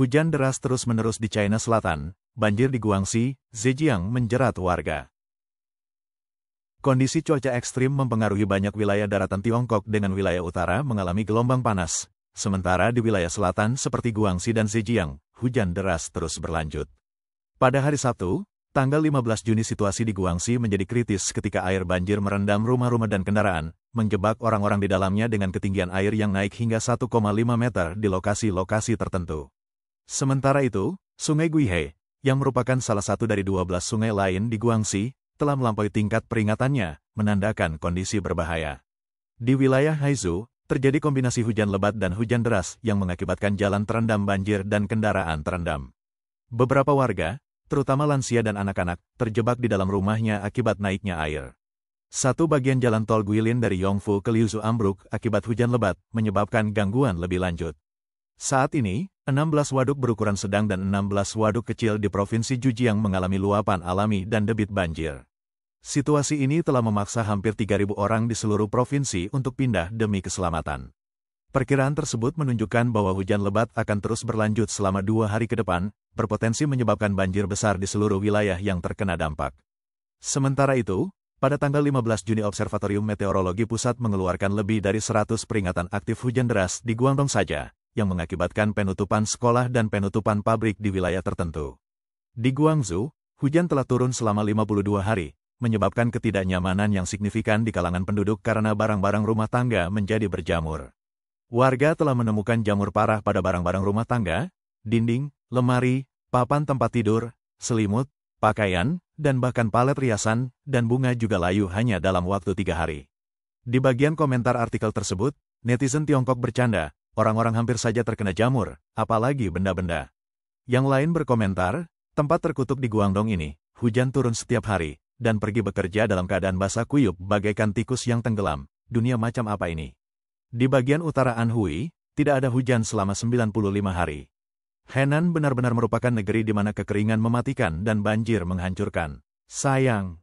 Hujan deras terus-menerus di China Selatan, banjir di Guangxi, Zhejiang menjerat warga. Kondisi cuaca ekstrim mempengaruhi banyak wilayah daratan Tiongkok dengan wilayah utara mengalami gelombang panas. Sementara di wilayah selatan seperti Guangxi dan Zhejiang, hujan deras terus berlanjut. Pada hari Sabtu, tanggal 15 Juni situasi di Guangxi menjadi kritis ketika air banjir merendam rumah-rumah dan kendaraan, menjebak orang-orang di dalamnya dengan ketinggian air yang naik hingga 1,5 meter di lokasi-lokasi tertentu. Sementara itu, Sungai Guihe, yang merupakan salah satu dari 12 sungai lain di Guangxi, telah melampaui tingkat peringatannya, menandakan kondisi berbahaya. Di wilayah Haizhou, terjadi kombinasi hujan lebat dan hujan deras yang mengakibatkan jalan terendam banjir dan kendaraan terendam. Beberapa warga, terutama lansia dan anak-anak, terjebak di dalam rumahnya akibat naiknya air. Satu bagian jalan tol Guilin dari Yongfu ke Liuzu ambruk akibat hujan lebat, menyebabkan gangguan lebih lanjut. Saat ini, 16 waduk berukuran sedang dan 16 waduk kecil di Provinsi Jujiang mengalami luapan alami dan debit banjir. Situasi ini telah memaksa hampir 3.000 orang di seluruh provinsi untuk pindah demi keselamatan. Perkiraan tersebut menunjukkan bahwa hujan lebat akan terus berlanjut selama dua hari ke depan, berpotensi menyebabkan banjir besar di seluruh wilayah yang terkena dampak. Sementara itu, pada tanggal 15 Juni Observatorium Meteorologi Pusat mengeluarkan lebih dari 100 peringatan aktif hujan deras di Guangdong saja, yang mengakibatkan penutupan sekolah dan penutupan pabrik di wilayah tertentu. Di Guangzhou, hujan telah turun selama 52 hari, menyebabkan ketidaknyamanan yang signifikan di kalangan penduduk karena barang-barang rumah tangga menjadi berjamur. Warga telah menemukan jamur parah pada barang-barang rumah tangga, dinding, lemari, papan tempat tidur, selimut, pakaian, dan bahkan palet riasan dan bunga juga layu hanya dalam waktu tiga hari. Di bagian komentar artikel tersebut, netizen Tiongkok bercanda orang-orang hampir saja terkena jamur, apalagi benda-benda. Yang lain berkomentar, tempat terkutuk di Guangdong ini, hujan turun setiap hari, dan pergi bekerja dalam keadaan basah kuyup bagaikan tikus yang tenggelam. Dunia macam apa ini? Di bagian utara Anhui, tidak ada hujan selama 95 hari. Henan benar-benar merupakan negeri di mana kekeringan mematikan dan banjir menghancurkan. Sayang.